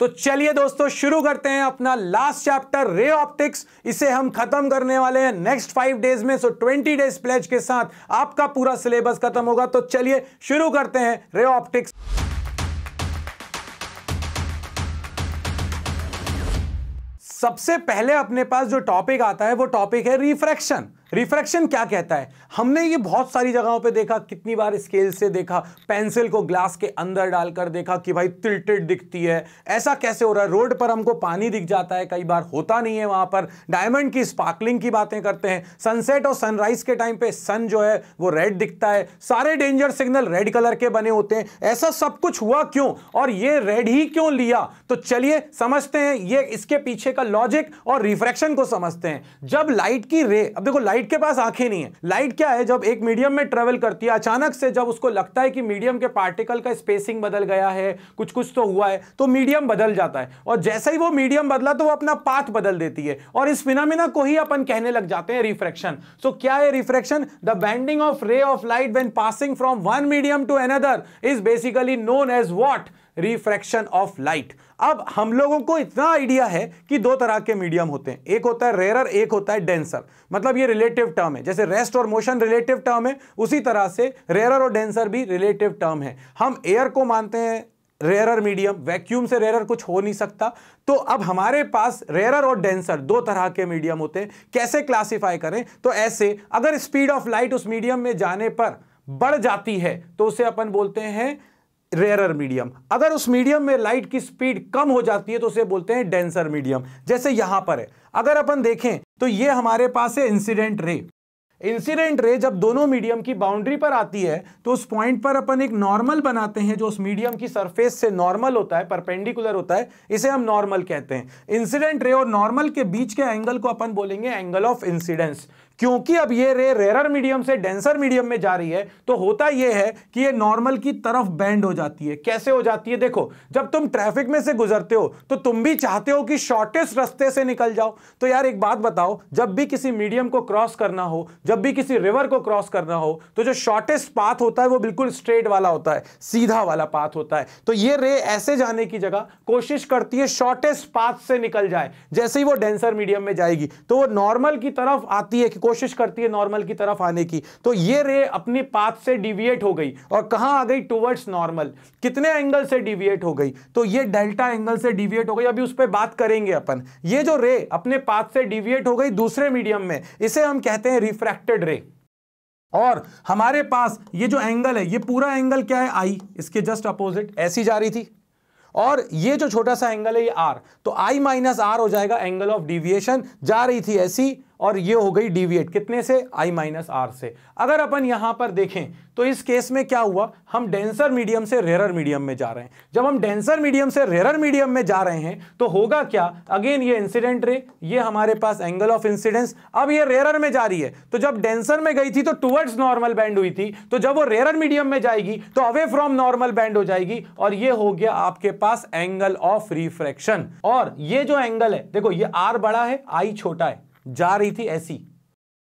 तो चलिए दोस्तों शुरू करते हैं अपना लास्ट चैप्टर रे ऑप्टिक्स इसे हम खत्म करने वाले हैं नेक्स्ट फाइव डेज में सो ट्वेंटी डेज प्लेज के साथ आपका पूरा सिलेबस खत्म होगा तो चलिए शुरू करते हैं रे ऑप्टिक्स सबसे पहले अपने पास जो टॉपिक आता है वो टॉपिक है रिफ्रैक्शन रिफ्रैक्शन क्या कहता है हमने ये बहुत सारी जगहों पे देखा कितनी बार स्केल से देखा पेंसिल को ग्लास के अंदर डालकर देखा कि भाई तिलटेड दिखती है ऐसा कैसे हो रहा है रोड पर हमको पानी दिख जाता है कई बार होता नहीं है वहां पर डायमंड की स्पार्कलिंग की बातें करते हैं सनसेट और सनराइज के टाइम पे सन जो है वो रेड दिखता है सारे डेंजर सिग्नल रेड कलर के बने होते हैं ऐसा सब कुछ हुआ क्यों और ये रेड ही क्यों लिया तो चलिए समझते हैं ये इसके पीछे का लॉजिक और रिफ्रैक्शन को समझते हैं जब लाइट की रे अब देखो लाइट लाइट के पास आंखें नहीं है लाइट क्या है जब एक मीडियम में ट्रेवल करती है अचानक से जब उसको लगता है कि मीडियम के पार्टिकल का स्पेसिंग बदल गया है कुछ कुछ तो हुआ है तो मीडियम बदल जाता है और जैसे ही वो मीडियम बदला तो वो अपना पाथ बदल देती है और इस फिनामिना को ही अपन कहने लग जाते हैं रिफ्रैक्शन सो तो so, क्या है refraction the bending of ray of light when passing from one medium to another is basically known as what refraction of light अब हम लोगों को इतना आइडिया है कि दो तरह के मीडियम होते हैं एक होता है रेरर एक होता है डेंसर मतलब ये रिलेटिव टर्म है जैसे रेस्ट और मोशन रिलेटिव टर्म है उसी तरह से रेरर और डेंसर भी रिलेटिव टर्म है हम एयर को मानते हैं रेरर मीडियम वैक्यूम से रेरर कुछ हो नहीं सकता तो अब हमारे पास रेरर और डेंसर दो तरह के मीडियम होते हैं कैसे क्लासीफाई करें तो ऐसे अगर स्पीड ऑफ लाइट उस मीडियम में जाने पर बढ़ जाती है तो उसे अपन बोलते हैं रेयरर मीडियम अगर उस मीडियम में लाइट की स्पीड कम हो जाती है तो उसे बोलते हैं डेंसर मीडियम जैसे यहां पर है अगर अपन देखें तो ये हमारे पास है इंसिडेंट रे इंसिडेंट रे जब दोनों मीडियम की बाउंड्री पर आती है तो उस पॉइंट पर अपन एक नॉर्मल बनाते हैं जो उस मीडियम की सरफेस से नॉर्मल होता है परपेंडिकुलर होता है इसे हम नॉर्मल कहते हैं इंसिडेंट रे और नॉर्मल के बीच के एंगल को अपन बोलेंगे एंगल ऑफ इंसिडेंस क्योंकि अब ये रे रेरर मीडियम से डेंसर मीडियम में जा रही है तो होता यह है कि ये नॉर्मल की तरफ बैंड हो जाती है कैसे हो जाती है देखो जब तुम ट्रैफिक में से गुजरते हो तो तुम भी चाहते हो कि शॉर्टेस्ट रास्ते से निकल जाओ तो यार एक बात बताओ जब भी किसी मीडियम को क्रॉस करना हो जब भी किसी रिवर को क्रॉस करना हो तो जो शॉर्टेस्ट पाथ होता है वो बिल्कुल स्ट्रेट वाला होता है सीधा वाला पाथ होता है तो ये रे ऐसे जाने की जगह कोशिश करती है शॉर्टेस्ट पाथ से निकल जाए जैसे ही वो डेंसर मीडियम में जाएगी तो वो नॉर्मल की तरफ आती है कि कोशिश करती है नॉर्मल की तरफ आने की तो ये रे अपने पाथ से डिविएट हो गई और कहाँ आ गई टूवर्ड्स नॉर्मल कितने एंगल से डिविएट हो गई तो ये डेल्टा एंगल से डिविएट हो गई अभी उस पर बात करेंगे अपन ये जो रे अपने पाथ से डिविएट हो गई दूसरे मीडियम में इसे हम कहते हैं रिफ्रैक्टेड रे और हमारे पास ये जो एंगल है ये पूरा एंगल क्या है आई इसके जस्ट अपोजिट ऐसी जा रही थी और ये जो छोटा सा एंगल है ये आर तो आई माइनस आर हो जाएगा एंगल ऑफ डिविएशन जा रही थी ऐसी और ये हो गई डिविएट कितने से आई माइनस आर से अगर अपन यहां पर देखें तो इस केस में क्या हुआ हम डेंसर मीडियम से रेरर मीडियम में जा रहे हैं जब हम डेंसर मीडियम से रेरर मीडियम में जा रहे हैं तो होगा क्या अगेन ये इंसिडेंट रे ये हमारे पास एंगल ऑफ इंसिडेंस अब ये रेरर में जा रही है तो जब डेंसर में गई थी तो टूवर्ड्स नॉर्मल बैंड हुई थी तो जब वो रेरर मीडियम में जाएगी तो अवे फ्रॉम नॉर्मल बैंड हो जाएगी और ये हो गया आपके पास एंगल ऑफ रिफ्रैक्शन और ये जो एंगल है देखो ये आर बड़ा है आई छोटा है जा रही थी ऐसी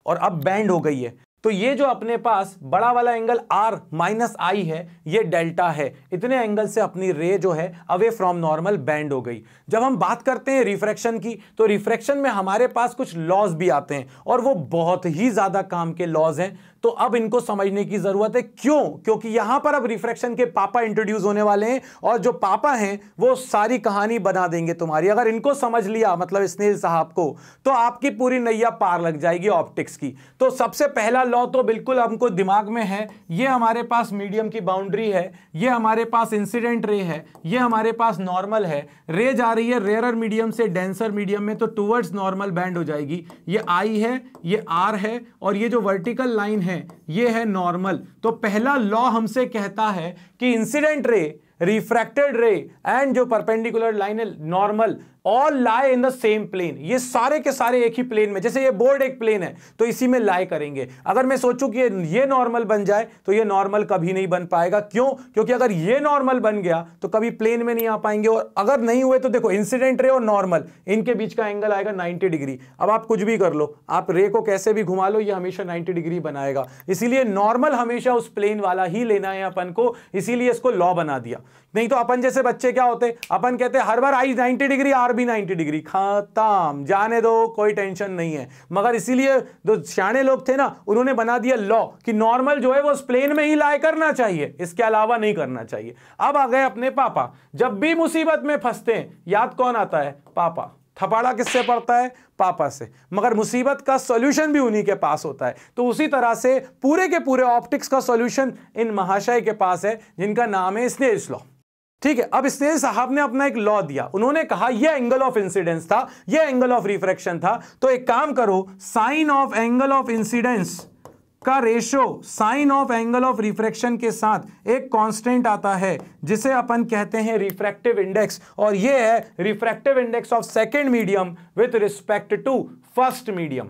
और अब बैंड हो गई है तो ये जो अपने पास बड़ा वाला एंगल आर माइनस आई है ये डेल्टा है इतने एंगल से अपनी रे जो है अवे फ्रॉम नॉर्मल बैंड हो गई जब हम बात करते हैं रिफ्रैक्शन की तो रिफ्रैक्शन में हमारे पास कुछ लॉज भी आते हैं और वो बहुत ही ज़्यादा काम के लॉज हैं तो अब इनको समझने की जरूरत है क्यों क्योंकि यहां पर अब रिफ्रेक्शन के पापा इंट्रोड्यूस होने वाले हैं और जो पापा हैं वो सारी कहानी बना देंगे तुम्हारी अगर इनको समझ लिया मतलब स्नेल साहब को तो आपकी पूरी नैया पार लग जाएगी ऑप्टिक्स की तो सबसे पहला लॉ तो बिल्कुल हमको दिमाग में है ये हमारे पास मीडियम की बाउंड्री है ये हमारे पास इंसिडेंट रे है ये हमारे पास नॉर्मल है रे जा रही है रेयर मीडियम से डेंसर मीडियम में तो टूवर्ड्स नॉर्मल बैंड हो जाएगी ये आई है ये आर है और ये जो वर्टिकल लाइन है है ये है नॉर्मल तो पहला लॉ हमसे कहता है कि incident ray refracted ray and जो परपेंडिकुलर लाइन है normal all lie in the same plane ये सारे के सारे एक ही प्लेन में जैसे ये बोर्ड एक प्लेन है तो इसी में लाए करेंगे अगर मैं सोचूं कि ये नॉर्मल बन जाए तो ये नॉर्मल कभी नहीं बन पाएगा क्यों क्योंकि अगर ये नॉर्मल बन गया तो कभी प्लेन में नहीं आ पाएंगे और अगर नहीं हुए तो देखो इंसिडेंट रे और नॉर्मल इनके बीच का एंगल आएगा नाइन्टी डिग्री अब आप कुछ भी कर लो आप रे को कैसे भी घुमा लो ये हमेशा नाइन्टी डिग्री बनाएगा इसीलिए नॉर्मल हमेशा उस प्लेन वाला ही लेना है अपन को इसीलिए इसको लॉ बना दिया नहीं तो अपन जैसे बच्चे क्या होते अपन कहते हर बार आई 90 डिग्री आर भी 90 डिग्री खत्म जाने दो कोई टेंशन नहीं है मगर इसीलिए जो सियाने लोग थे ना उन्होंने बना दिया लॉ कि नॉर्मल जो है वो उस प्लेन में ही लाए करना चाहिए इसके अलावा नहीं करना चाहिए अब आ गए अपने पापा जब भी मुसीबत में फंसते हैं याद कौन आता है पापा थपाड़ा किससे पड़ता है पापा से मगर मुसीबत का सॉल्यूशन भी उन्हीं के पास होता है तो उसी तरह से पूरे के पूरे ऑप्टिक्स का सॉल्यूशन इन महाशय के पास है जिनका नाम है स्नेल्स लॉ ठीक है अब स्नेह साहब ने अपना एक लॉ दिया उन्होंने कहा यह एंगल ऑफ इंसिडेंस था यह एंगल ऑफ रिफ्रैक्शन था तो एक काम करो sine of angle of incidence का ratio sine of angle of refraction के साथ एक कांस्टेंट आता है जिसे अपन कहते हैं रिफ्रैक्टिव इंडेक्स और यह है refractive index of second medium with respect to first medium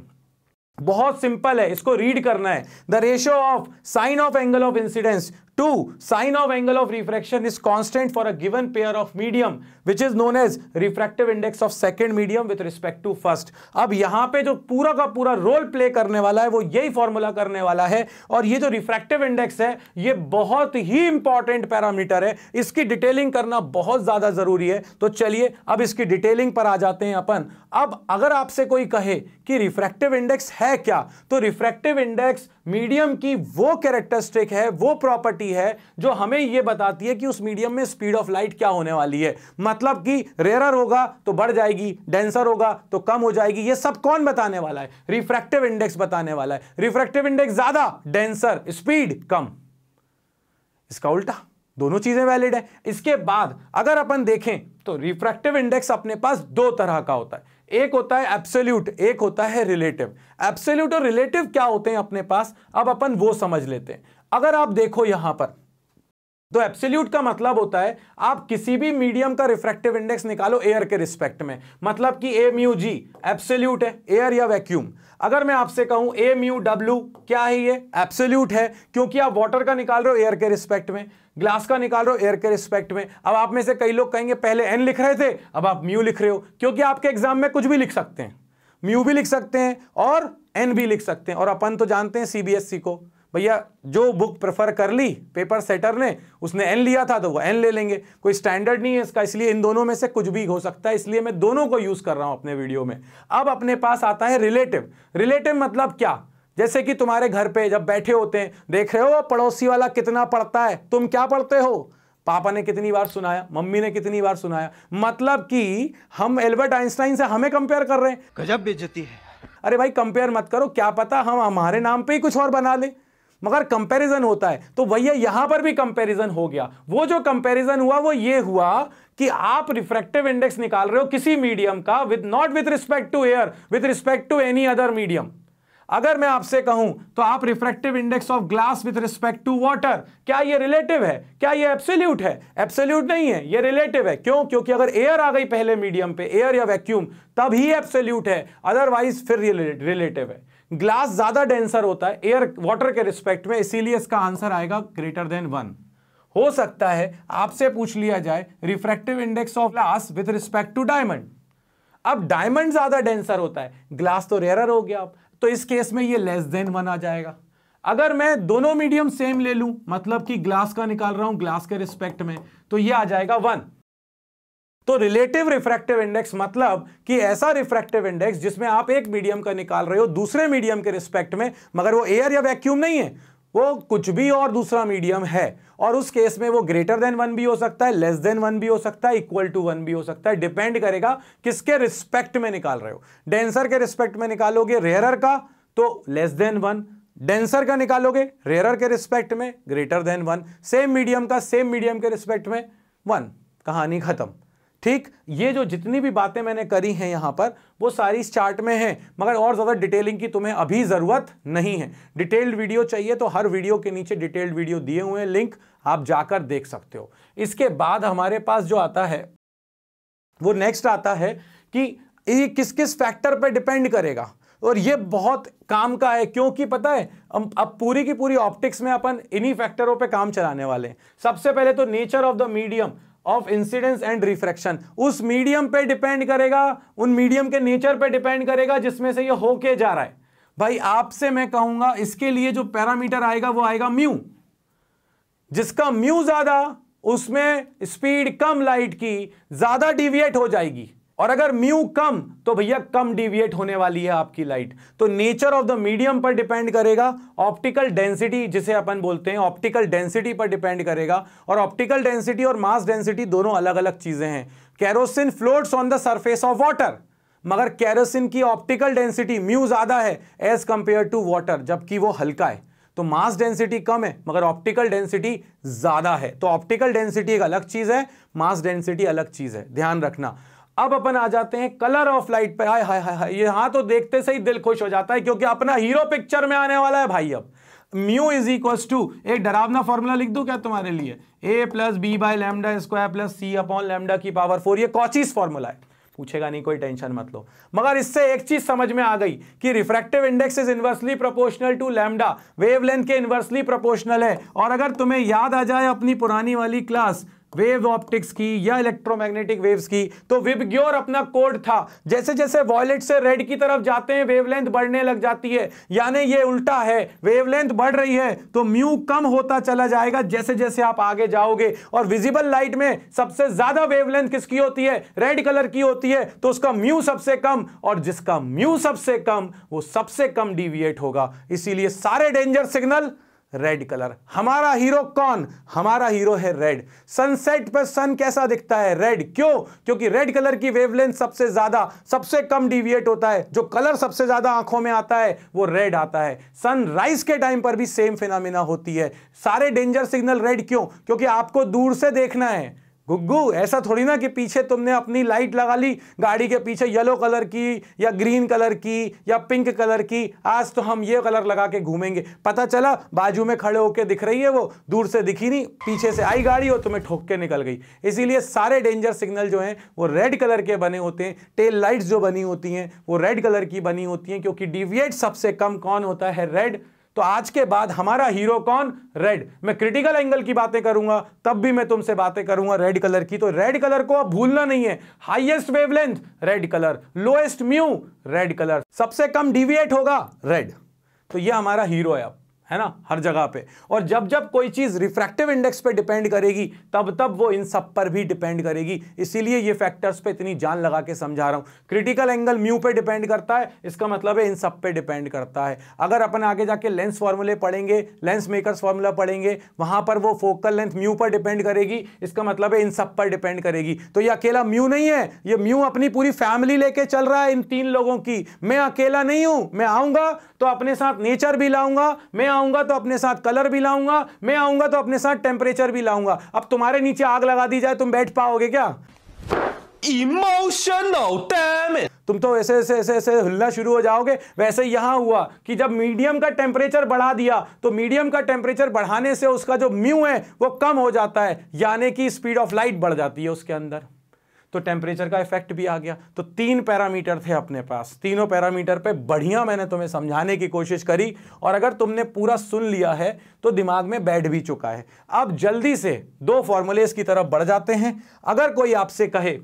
बहुत सिंपल है इसको रीड करना है the ratio of sine of angle of incidence to sine of angle of refraction is constant for a given pair of medium which is known as refractive index of second medium with respect to first अब यहां पे जो पूरा का पूरा role play करने वाला है वो यही फॉर्मूला करने वाला है और ये जो रिफ्रैक्टिव इंडेक्स है ये बहुत ही इंपॉर्टेंट पैरामीटर है इसकी डिटेलिंग करना बहुत ज्यादा जरूरी है तो चलिए अब इसकी डिटेलिंग पर आ जाते हैं अपन अब अगर आपसे कोई कहे कि रिफ्रैक्टिव इंडेक्स है है क्या तो रिफ्रैक्टिव इंडेक्स मीडियम की वो कैरेक्टरिस्टिक है वो प्रॉपर्टी है जो हमें ये बताती है कि उस मीडियम में स्पीड ऑफ लाइट क्या होने वाली है मतलब कि रेयरर होगा तो बढ़ जाएगी डेंसर होगा तो कम हो जाएगी ये सब कौन बताने वाला है रिफ्रैक्टिव इंडेक्स बताने वाला है रिफ्रैक्टिव इंडेक्स ज्यादा डेंसर स्पीड कम इसका उल्टा दोनों चीजें वैलिड है इसके बाद अगर अपन देखें तो रिफ्रैक्टिव इंडेक्स अपने पास दो तरह का होता है एक होता है एब्सोल्यूट एक होता है रिलेटिव एब्सोल्यूट और रिलेटिव क्या होते हैं अपने पास अब अपन वो समझ लेते हैं अगर आप देखो यहां पर तो एब्सोल्यूट का मतलब होता है आप किसी भी मीडियम का रिफ्रैक्टिव इंडेक्स निकालो एयर के रिस्पेक्ट में मतलब कि ए म्यू जी एब्सोल्यूट है एयर या वैक्यूम अगर मैं आपसे कहूं ए म्यू डब्ल्यू क्या है ये एब्सोल्यूट है क्योंकि आप वाटर का निकाल रहे हो एयर के रिस्पेक्ट में ग्लास का निकाल रहे हो एयर के रिस्पेक्ट में अब आप में से कई लोग कहेंगे पहले एन लिख रहे थे अब आप म्यू लिख रहे हो क्योंकि आपके एग्जाम में कुछ भी लिख सकते हैं म्यू भी लिख सकते हैं और एन भी लिख सकते हैं और अपन तो जानते हैं सीबीएसई को भैया जो बुक प्रेफर कर ली पेपर सेटर ने उसने एन लिया था तो वो एन ले लेंगे कोई स्टैंडर्ड नहीं है इसका इसलिए इन दोनों में से कुछ भी हो सकता है इसलिए मैं दोनों को यूज़ कर रहा हूं अपने वीडियो में अब अपने पास आता है रिलेटिव रिलेटिव मतलब क्या जैसे कि तुम्हारे घर पे जब बैठे होते हैं देख रहे हो पड़ोसी वाला कितना पढ़ता है तुम क्या पढ़ते हो पापा ने कितनी बार सुनाया मम्मी ने कितनी बार सुनाया मतलब कि हम एल्बर्ट आइंस्टाइन से हमें कंपेयर कर रहे हैं गजब बेइज्जती है अरे भाई कंपेयर मत करो क्या पता हम हमारे नाम पे ही कुछ और बना लें मगर कंपैरिजन होता है तो भैया यहां पर भी कंपैरिजन हो गया वो जो कंपैरिजन हुआ वो ये हुआ कि आप रिफ्रैक्टिव इंडेक्स निकाल रहे हो किसी मीडियम का with not with respect to air with respect to any other medium अगर मैं आपसे कहूं तो आप refractive index of glass with respect to water क्या ये रिलेटिव है क्या ये एब्सोल्यूट है एब्सोल्यूट नहीं है ये रिलेटिव है क्यों क्योंकि अगर एयर आ गई पहले मीडियम पे एयर या वैक्यूम तब ही एब्सोल्यूट है अदरवाइज फिर रिलेटिव है ग्लास ज्यादा डेंसर होता है एयर वाटर के रिस्पेक्ट में इसीलिए इसका आंसर आएगा ग्रेटर देन वन हो सकता है आपसे पूछ लिया जाए refractive index of glass with respect to diamond अब डायमंड ज्यादा डेंसर होता है ग्लास तो रेयर हो गया अब तो इस केस में ये लेस देन वन आ जाएगा अगर मैं दोनों मीडियम सेम ले लूं मतलब कि ग्लास का निकाल रहा हूं ग्लास के रिस्पेक्ट में तो ये आ जाएगा वन तो रिलेटिव रिफ्रैक्टिव इंडेक्स मतलब कि ऐसा रिफ्रैक्टिव इंडेक्स जिसमें आप एक मीडियम का निकाल रहे हो दूसरे मीडियम के रिस्पेक्ट में मगर वो एयर या वैक्यूम नहीं है वो कुछ भी और दूसरा मीडियम है और उस केस में वो ग्रेटर देन वन भी हो सकता है लेस देन वन भी हो सकता है इक्वल टू वन भी हो सकता है डिपेंड करेगा किसके रिस्पेक्ट में निकाल रहे हो डेंसर के रिस्पेक्ट में निकालोगे रेयरर का तो लेस देन वन डेंसर का निकालोगे रेयरर के रिस्पेक्ट में greater than one same medium का सेम मीडियम के रिस्पेक्ट में वन कहानी खत्म ठीक ये जो जितनी भी बातें मैंने करी हैं यहाँ पर वो सारी इस चार्ट में है मगर और ज़्यादा डिटेलिंग की तुम्हें अभी ज़रूरत नहीं है डिटेल्ड वीडियो चाहिए तो हर वीडियो के नीचे डिटेल्ड वीडियो दिए हुए हैं लिंक आप जाकर देख सकते हो इसके बाद हमारे पास जो आता है वो नेक्स्ट आता है कि ये किस किस फैक्टर पर डिपेंड करेगा और ये बहुत काम का है क्योंकि पता है अब पूरी की पूरी ऑप्टिक्स में अपन इन्हीं फैक्टरों पे काम चलाने वाले हैं सबसे पहले तो nature of the medium of incidence and refraction उस मीडियम पे डिपेंड करेगा उन मीडियम के नेचर पे डिपेंड करेगा जिसमें से ये होके जा रहा है भाई आपसे मैं कहूंगा इसके लिए जो पैरामीटर आएगा वो आएगा म्यू जिसका म्यू ज्यादा उसमें स्पीड कम लाइट की ज्यादा डिविएट हो जाएगी और अगर म्यू कम तो भैया कम डिविएट होने वाली है आपकी लाइट तो नेचर ऑफ द मीडियम पर डिपेंड करेगा ऑप्टिकल डेंसिटी जिसे अपन बोलते हैं ऑप्टिकल डेंसिटी पर डिपेंड करेगा और ऑप्टिकल डेंसिटी और मास डेंसिटी दोनों अलग अलग चीजें हैं kerosene floats on the surface of water मगर कैरोसिन की ऑप्टिकल डेंसिटी म्यू ज्यादा है एज कंपेयर टू वाटर जबकि वो हल्का है तो मास डेंसिटी कम है मगर ऑप्टिकल डेंसिटी ज्यादा है तो ऑप्टिकल डेंसिटी एक अलग चीज है मास डेंसिटी अलग चीज है ध्यान रखना अब अपन आ जाते हैं कलर ऑफ लाइट पे हाय हाय हाय यहां हाँ तो देखते से ही दिल खुश हो जाता है क्योंकि अपना हीरो पिक्चर में आने वाला है भाई अब म्यू इज इक्व टू एक डरावना फॉर्मूला लिख दू क्या तुम्हारे लिए A plus B by lambda square plus C upon lambda की पावर फोर ये कॉचिस फॉर्मूला है पूछेगा नहीं कोई टेंशन मत लो मगर इससे एक चीज समझ में आ गई कि refractive index is inversely proportional to lambda wavelength के इनवर्सली प्रोपोर्शनल है और अगर तुम्हें याद आ जाए अपनी पुरानी वाली क्लास वेव ऑप्टिक्स की या इलेक्ट्रोमैग्नेटिक वेव्स की तो विबग्योर अपना कोड था जैसे जैसे वॉयलेट से रेड की तरफ जाते हैं वेवलेंथ बढ़ने लग जाती है यानी ये उल्टा है वेवलेंथ बढ़ रही है तो म्यू कम होता चला जाएगा जैसे जैसे आप आगे जाओगे और विजिबल लाइट में सबसे ज्यादा वेवलेंथ किसकी होती है रेड कलर की होती है तो उसका म्यू सबसे कम और जिसका म्यू सबसे कम वो सबसे कम डिविएट होगा इसीलिए सारे डेंजर सिग्नल रेड कलर हमारा हीरो कौन हमारा हीरो है रेड सनसेट पर सन कैसा दिखता है रेड क्यों क्योंकि रेड कलर की वेवलेंथ सबसे ज्यादा सबसे कम डिविएट होता है जो कलर सबसे ज्यादा आंखों में आता है वो रेड आता है सनराइज के टाइम पर भी सेम फिनामिना होती है सारे डेंजर सिग्नल रेड क्यों क्योंकि आपको दूर से देखना है गुग्गू ऐसा थोड़ी ना कि पीछे तुमने अपनी लाइट लगा ली गाड़ी के पीछे येलो कलर की या ग्रीन कलर की या पिंक कलर की आज तो हम ये कलर लगा के घूमेंगे पता चला बाजू में खड़े होकर दिख रही है वो दूर से दिखी नहीं पीछे से आई गाड़ी और तुम्हें ठोक के निकल गई इसीलिए सारे डेंजर सिग्नल जो हैं वो रेड कलर के बने होते हैं टेल लाइट्स जो बनी होती हैं वो रेड कलर की बनी होती हैं क्योंकि डिविएट सबसे कम कौन होता है रेड तो आज के बाद हमारा हीरो कौन रेड मैं क्रिटिकल एंगल की बातें करूंगा तब भी मैं तुमसे बातें करूंगा रेड कलर की तो रेड कलर को अब भूलना नहीं है highest wavelength red colour lowest mu red colour सबसे कम डिविएट होगा रेड तो यह हमारा हीरो है अब है ना हर जगह पे और जब जब कोई चीज़ रिफ्रैक्टिव इंडेक्स पे डिपेंड करेगी तब तब वो इन सब पर भी डिपेंड करेगी इसीलिए ये फैक्टर्स पे इतनी जान लगा के समझा रहा हूं क्रिटिकल एंगल म्यू पे डिपेंड करता है इसका मतलब है इन सब पे डिपेंड करता है अगर अपन आगे जाके लेंस फॉर्मूले पढ़ेंगे लेंस मेकर्स फॉर्मूला पढ़ेंगे वहां पर वो फोकल लेंथ म्यू पर डिपेंड करेगी इसका मतलब है इन सब पर डिपेंड करेगी तो ये अकेला म्यू नहीं है ये म्यू अपनी पूरी फैमिली लेके चल रहा है इन तीन लोगों की मैं अकेला नहीं हूं मैं आऊंगा तो अपने साथ नेचर भी लाऊंगा मैं आऊंगा तो अपने साथ कलर भी लाऊंगा मैं आऊंगा तो अपने साथ टेम्परेचर भी लाऊंगा अब तुम्हारे नीचे आग लगा दी जाए तुम बैठ पाओगे क्या इमोशनल तुम तो ऐसे ऐसे ऐसे ऐसे हिलना शुरू हो जाओगे वैसे यहां हुआ कि जब मीडियम का टेम्परेचर बढ़ा दिया तो मीडियम का टेम्परेचर बढ़ाने से उसका जो म्यू है वो कम हो जाता है यानी कि स्पीड ऑफ लाइट बढ़ जाती है उसके अंदर तो टेम्परेचर का इफेक्ट भी आ गया तो तीन पैरामीटर थे अपने पास तीनों पैरामीटर पे बढ़िया मैंने तुम्हें समझाने की कोशिश करी और अगर तुमने पूरा सुन लिया है तो दिमाग में बैठ भी चुका है अब जल्दी से दो फॉर्मूले की तरफ बढ़ जाते हैं अगर कोई आपसे कहे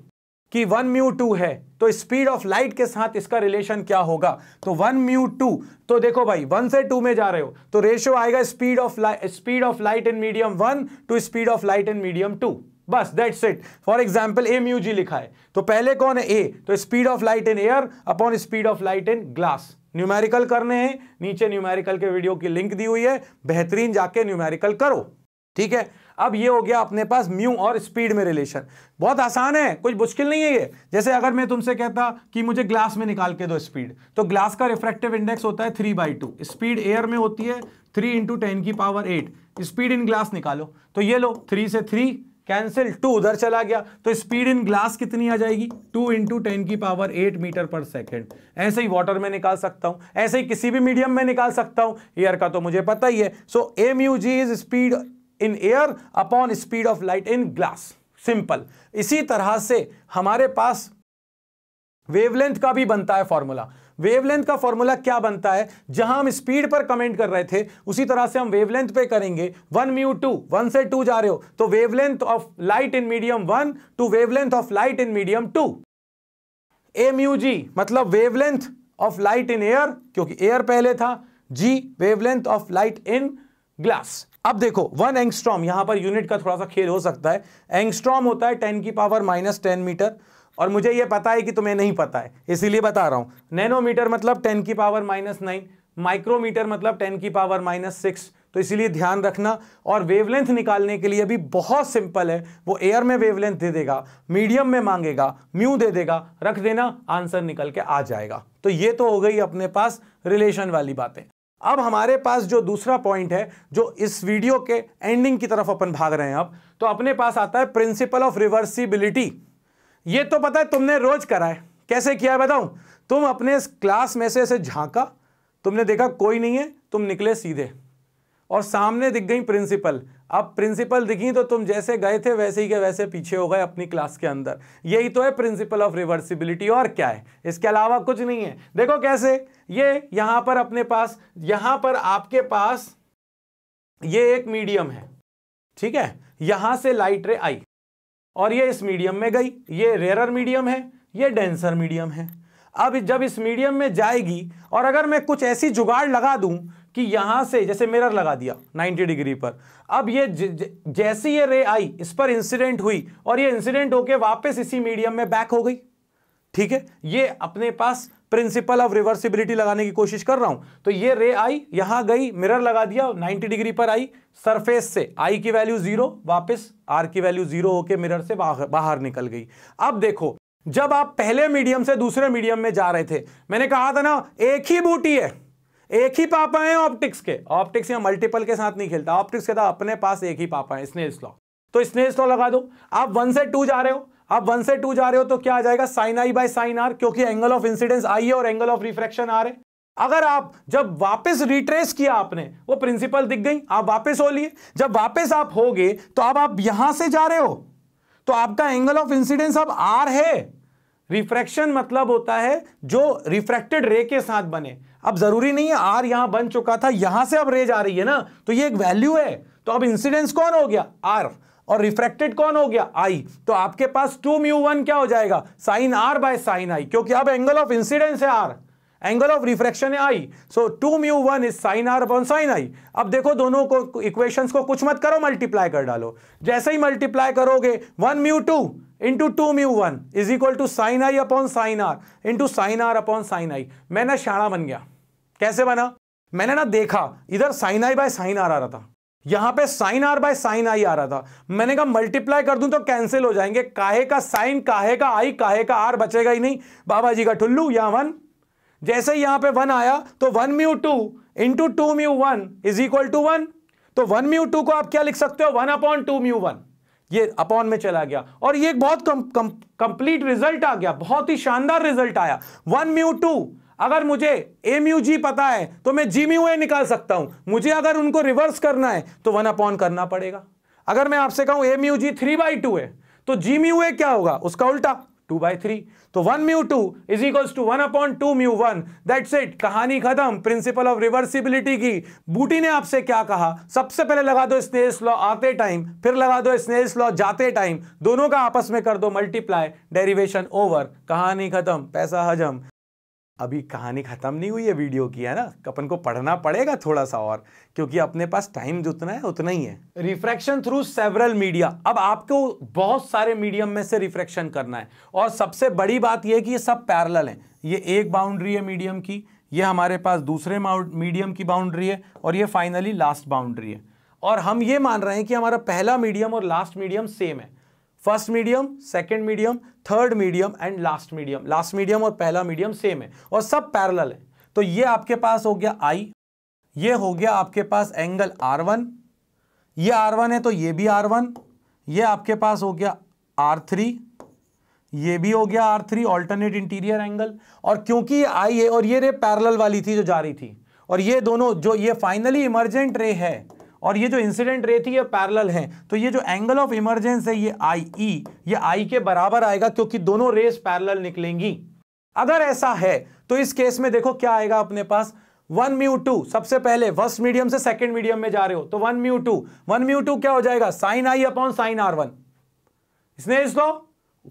कि वन म्यू टू है तो स्पीड ऑफ लाइट के साथ इसका रिलेशन क्या होगा तो वन म्यू टू तो देखो भाई वन से टू में जा रहे हो तो रेशियो आएगा speed of light speed of light in medium one two speed of light in medium two बस that's it for example a mu g लिखा है तो पहले कौन है ए तो speed of light in air upon speed of light in glass numerical करने हैं नीचे न्यूमेरिकल के वीडियो की लिंक दी हुई है बेहतरीन जाके न्यूमेरिकल करो ठीक है अब ये हो गया अपने पास म्यू और स्पीड में रिलेशन बहुत आसान है कुछ मुश्किल नहीं है ये जैसे अगर मैं तुमसे कहता कि मुझे ग्लास में निकाल के दो स्पीड तो ग्लास का रिफ्रेक्टिव इंडेक्स होता है three by two speed air में होती है थ्री इंटू टेन की power eight speed in glass निकालो तो ये लो थ्री से थ्री कैंसिल टू उधर चला गया तो स्पीड इन ग्लास कितनी आ जाएगी टू इंटू टेन की power eight metre per second ऐसे ही वाटर में निकाल सकता हूं ऐसे ही किसी भी मीडियम में निकाल सकता हूं एयर का तो मुझे पता ही है so m u g is speed in air upon speed of light in glass simple इसी तरह से हमारे पास वेवलेंथ का भी बनता है फॉर्मूला वेवलेंथ का फॉर्मूला क्या बनता है जहां हम स्पीड पर कमेंट कर रहे थे उसी तरह से हम वेवलेंथ पे करेंगे वन म्यू टू वन से टू जा रहे हो तो wavelength of light in medium one two wavelength of light in medium two A mu g मतलब wavelength of light in air क्योंकि एयर पहले था g wavelength of light in glass अब देखो वन एंगस्ट्रॉम यहां पर यूनिट का थोड़ा सा खेल हो सकता है एंगस्ट्रॉम होता है टेन की पावर माइनस टेन मीटर और मुझे ये पता है कि तुम्हें नहीं पता है इसीलिए बता रहा हूँ नैनोमीटर मतलब टेन की पावर माइनस नाइन माइक्रोमीटर मतलब टेन की पावर माइनस सिक्स तो इसीलिए ध्यान रखना और वेवलेंथ निकालने के लिए भी बहुत सिंपल है वो एयर में वेवलेंथ दे देगा मीडियम में मांगेगा म्यू दे देगा रख देना आंसर निकल के आ जाएगा तो ये तो हो गई अपने पास रिलेशन वाली बातें अब हमारे पास जो दूसरा पॉइंट है जो इस वीडियो के एंडिंग की तरफ अपन भाग रहे हैं अब तो अपने पास आता है प्रिंसिपल ऑफ रिवर्सिबिलिटी ये तो पता है तुमने रोज करा है कैसे किया है बताऊं तुम अपने क्लास में से ऐसे झांका तुमने देखा कोई नहीं है तुम निकले सीधे और सामने दिख गई प्रिंसिपल अब प्रिंसिपल दिखी तो तुम जैसे गए थे वैसे ही के वैसे पीछे हो गए अपनी क्लास के अंदर यही तो है प्रिंसिपल ऑफ रिवर्सिबिलिटी और क्या है इसके अलावा कुछ नहीं है देखो कैसे ये यहां पर अपने पास यहां पर आपके पास ये एक मीडियम है ठीक है यहां से लाइट रे आई और ये इस मीडियम में गई ये रेयर मीडियम है ये डेंसर मीडियम है अब जब इस मीडियम में जाएगी और अगर मैं कुछ ऐसी जुगाड़ लगा दूं कि यहां से जैसे मिरर लगा दिया 90 डिग्री पर अब ये ज, ज, जैसी ये रे आई इस पर इंसिडेंट हुई और ये इंसिडेंट होके वापस इसी मीडियम में बैक हो गई ठीक है ये अपने पास प्रिंसिपल ऑफ रिवर्सिबिलिटी लगाने की कोशिश कर रहा हूं तो ये रे आई यहां गई मिरर लगा दिया 90 डिग्री पर आई सरफेस से आई की वैल्यू जीरो वापस आर की वैल्यू जीरो होके मिरर से बाहर, बाहर निकल गई अब देखो जब आप पहले मीडियम से दूसरे मीडियम में जा रहे थे मैंने कहा था ना एक ही बूटी है एक ही पापा है ऑप्टिक्स के ऑप्टिक्स या मल्टीपल के साथ नहीं खेलता ऑप्टिक्स कहता अपने पास एक ही पापा है स्नेल स्लॉ तो स्नेल स्लॉ लगा दो आप वन से टू जा रहे हो आप वन से टू जा रहे हो तो क्या आ जाएगा sine i by sine r क्योंकि एंगल ऑफ इंसिडेंस आई है और एंगल ऑफ रिफ्रेक्शन आर है अगर आप जब वापस रिट्रेस किया आपने वो प्रिंसिपल दिख गई आप वापस हो लिए जब वापस आप हो गए तो अब आप यहां से जा रहे हो तो आपका एंगल ऑफ इंसिडेंस अब आर है रिफ्रैक्शन मतलब होता है जो रिफ्रैक्टेड रे के साथ बने अब जरूरी नहीं है आर यहां बन चुका था यहां से अब रे जा रही है ना तो ये एक वैल्यू है तो अब इंसिडेंस कौन हो गया आर और रिफ्रैक्टेड कौन हो गया आई तो आपके पास टू म्यू वन क्या हो जाएगा sine r by sine i क्योंकि अब एंगल ऑफ इंसिडेंस है आर एंगल ऑफ रिफ्रैक्शन है i so two mu one is sine r upon sine i अब देखो दोनों को इक्वेशंस को कुछ मत करो मल्टीप्लाई कर डालो जैसे ही मल्टीप्लाई करोगे one mu two into two mu one is equal to sine i upon sine r into sine r upon sine i मैं ना शाणा बन गया कैसे बना मैंने ना देखा इधर sine i by sine r आ रहा था यहां पे sine r by sine i आ रहा था मैंने कहा मल्टीप्लाई कर दूं तो कैंसिल हो जाएंगे काहे का साइन काहे का आई काहे का आर बचेगा ही नहीं बाबा जी का ठुल्लू या वन जैसे ही यहां पे वन आया तो one mu two into two mu one is equal to one तो वन म्यू टू को आप क्या लिख सकते हो one upon two mu one ये अपॉन में चला गया और ये एक बहुत कंप्लीट रिजल्ट आ गया बहुत ही शानदार रिजल्ट आया वन म्यू टू अगर मुझे एम यू जी पता है तो मैं जी म्यू ए निकाल सकता हूं मुझे अगर उनको रिवर्स करना है तो वन अपॉन करना पड़ेगा अगर मैं आपसे कहूं m u g three by two है तो जी म्यू ए क्या होगा उसका उल्टा टू बाई थ्री तो one mu two is equal to one upon two mu one that's it कहानी खत्म प्रिंसिपल ऑफ रिवर्सिबिलिटी की बूटी ने आपसे क्या कहा सबसे पहले लगा दो स्नेस लॉ आते टाइम फिर लगा दो स्नेस लॉ जाते टाइम दोनों का आपस में कर दो मल्टीप्लाई डेरिवेशन ओवर कहानी खत्म पैसा हजम अभी कहानी ख़त्म नहीं हुई है वीडियो की है ना अपन को पढ़ना पड़ेगा थोड़ा सा और क्योंकि अपने पास टाइम जितना है उतना ही है रिफ्रैक्शन थ्रू सेवरल मीडिया अब आपको बहुत सारे मीडियम में से रिफ्रैक्शन करना है और सबसे बड़ी बात यह कि ये सब पैरल हैं ये एक बाउंड्री है मीडियम की ये हमारे पास दूसरे मीडियम की बाउंड्री है और ये फाइनली लास्ट बाउंड्री है और हम ये मान रहे हैं कि हमारा पहला मीडियम और लास्ट मीडियम सेम है first medium second medium third medium and last medium last medium और पहला मीडियम सेम है और सब पैरल है तो ये आपके पास हो गया आई ये हो गया आपके पास एंगल आर वन ये आर वन है तो ये भी आर वन ये आपके पास हो गया आर थ्री ये भी हो गया r three alternate interior angle और क्योंकि ये आई है और ये रे पैरल वाली थी जो जा रही थी और ये दोनों जो ये फाइनली इमरजेंट रे है और ये जो इंसिडेंट रे थी ये पैरेलल है तो ये जो एंगल ऑफ इमरजेंस है ये आई ई e, ये आई के बराबर आएगा क्योंकि दोनों रेस पैरेलल निकलेंगी अगर ऐसा है तो इस केस में देखो क्या आएगा अपने पास वन म्यू टू सबसे पहले फर्स्ट मीडियम से सेकेंड मीडियम में जा रहे हो तो one mu two one mu two क्या हो जाएगा sine i upon sine r one इसने इसको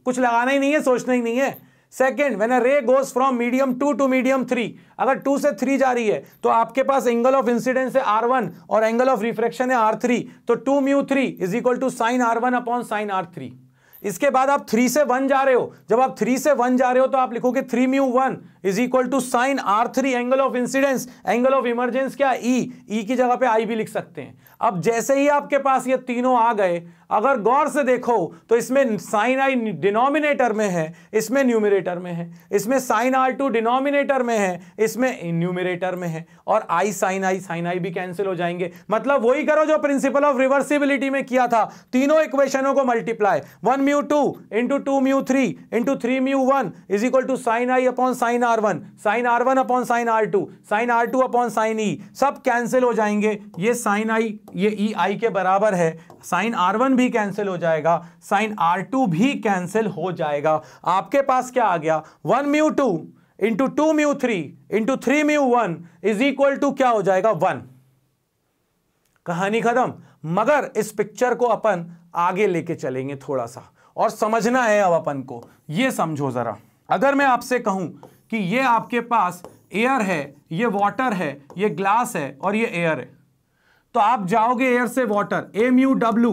कुछ लगाना ही नहीं है सोचना ही नहीं है second when a ray goes from medium two to medium three अगर टू से थ्री जा रही है तो आपके पास एंगल ऑफ इंसिडेंस है आर वन और एंगल ऑफ रिफ्रेक्शन है आर थ्री तो two mu three is equal to sine r one upon sine r three इसके बाद आप थ्री से वन जा रहे हो जब आप थ्री से वन जा रहे हो तो आप लिखोगे three mu one is equal to sine r three angle of incidence angle of emergence क्या ई e, e की जगह पे आई भी लिख सकते हैं अब जैसे ही आपके पास ये तीनों आ गए अगर गौर से देखो तो इसमें साइन आई डिनोमिनेटर में है इसमें न्यूमिनेटर में है इसमें साइन आर टू डिनोमिनेटर में है इसमें न्यूमिनेटर में है और आई साइन आई साइन आई भी कैंसिल हो जाएंगे मतलब वही करो जो प्रिंसिपल ऑफ रिवर्सिबिलिटी में किया था तीनों इक्वेशनों को multiply one mu two into two mu three into three mu one is equal to sine i upon sine r r one sine r one upon sine r two sine r two upon sine e सब cancel हो जाएंगे ये sign आई ये ई e आई के बराबर है sine r one भी cancel हो जाएगा साइन आर टू भी कैंसिल हो जाएगा आपके पास क्या आ गया one mu two into two mu three into three mu one is equal to क्या हो जाएगा वन कहानी खत्म मगर इस पिक्चर को अपन आगे लेके चलेंगे थोड़ा सा और समझना है अब अपन को ये समझो जरा अगर मैं आपसे कहूं कि ये आपके पास एयर है ये वाटर है ये ग्लास है और ये एयर है तो आप जाओगे एयर से water M you W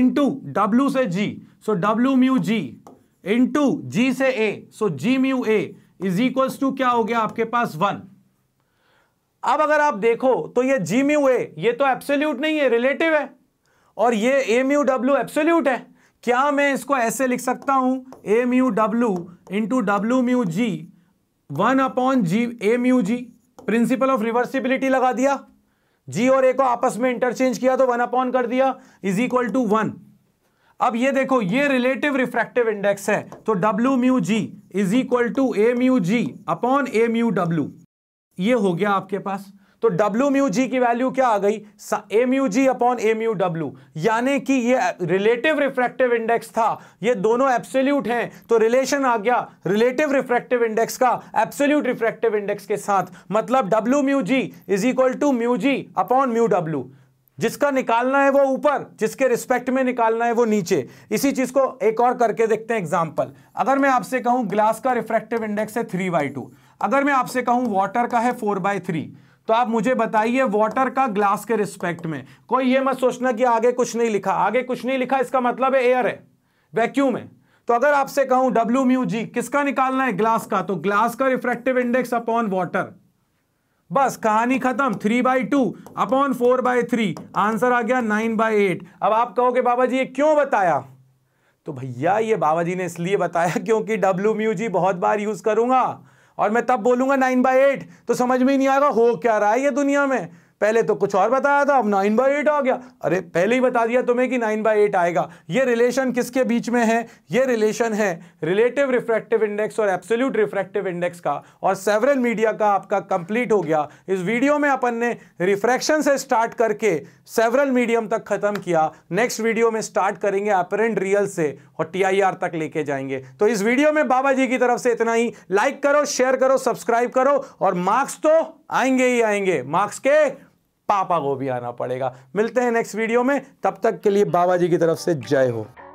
into W से G so W mu G into G से A so G mu A is equals to क्या हो गया आपके पास वन अब अगर आप देखो तो ये जी म्यू ए ये तो एब्सोल्यूट नहीं है रिलेटिव है और ये एम यू डब्ल्यू एब्सोल्यूट है क्या मैं इसको ऐसे लिख सकता हूं M you W into W mu G one upon G A mu G principle of reversibility लगा दिया जी और ए को आपस में इंटरचेंज किया तो वन अपॉन कर दिया इज इक्वल टू वन अब ये देखो ये रिलेटिव रिफ्रैक्टिव इंडेक्स है तो W mu G is equal to A mu G upon A mu W ये हो गया आपके पास तो डब्ल्यू म्यू जी की वैल्यू क्या आ गई m u g upon m you डब्ल्यू यानी कि ये रिलेटिव रिफ्रैक्टिव इंडेक्स था ये दोनों एब्सोल्यूट हैं तो रिलेशन आ गया रिलेटिव रिफ्रैक्टिव इंडेक्स का एब्सोल्यूट रिफ्रैक्टिव इंडेक्स के साथ मतलब W mu G is equal to mu G upon mu W जिसका निकालना है वो ऊपर जिसके रिस्पेक्ट में निकालना है वो नीचे इसी चीज को एक और करके देखते हैं एग्जाम्पल अगर मैं आपसे कहूं ग्लास का रिफ्रैक्टिव इंडेक्स है थ्री बाई टू अगर मैं आपसे कहूं वाटर का है फोर बाई थ्री तो आप मुझे बताइए वाटर का ग्लास के रिस्पेक्ट में कोई ये मत सोचना कि आगे कुछ नहीं लिखा आगे कुछ नहीं लिखा इसका मतलब है एयर है वैक्यूम है तो अगर आपसे कहूं डब्ल्यू म्यू जी किसका निकालना है ग्लास का तो ग्लास का रिफ्रेक्टिव इंडेक्स अपॉन वॉटर बस कहानी खत्म three by two upon four by three answer आ गया नाइन बाई एट अब आप कहोगे बाबा जी ये क्यों बताया तो भैया ये बाबा जी ने इसलिए बताया क्योंकि डब्ल्यू म्यू जी बहुत बार यूज करूंगा और मैं तब बोलूंगा नाइन बाई एट तो समझ में ही नहीं आएगा हो क्या रहा है ये दुनिया में पहले तो कुछ और बताया था अब नाइन बाई एट आ गया अरे पहले ही बता दिया तुम्हें कि नाइन बाई एट आएगा ये रिलेशन किसके बीच में है ये रिलेशन है रिलेटिव रिफ्रैक्टिव इंडेक्स और एब्सोल्यूट रिफ्रैक्टिव इंडेक्स का और सेवरल मीडिया का आपका कंप्लीट हो गया इस वीडियो में अपन ने रिफ्रैक्शन से स्टार्ट करके सेवरल मीडियम तक खत्म किया नेक्स्ट वीडियो में स्टार्ट करेंगे अपरेंट रियल से और टीआईआर तक लेके जाएंगे तो इस वीडियो में बाबा जी की तरफ से इतना ही लाइक करो शेयर करो सब्सक्राइब करो और मार्क्स तो आएंगे ही आएंगे मार्क्स के पापा को भी आना पड़ेगा मिलते हैं नेक्स्ट वीडियो में तब तक के लिए बाबा जी की तरफ से जय हो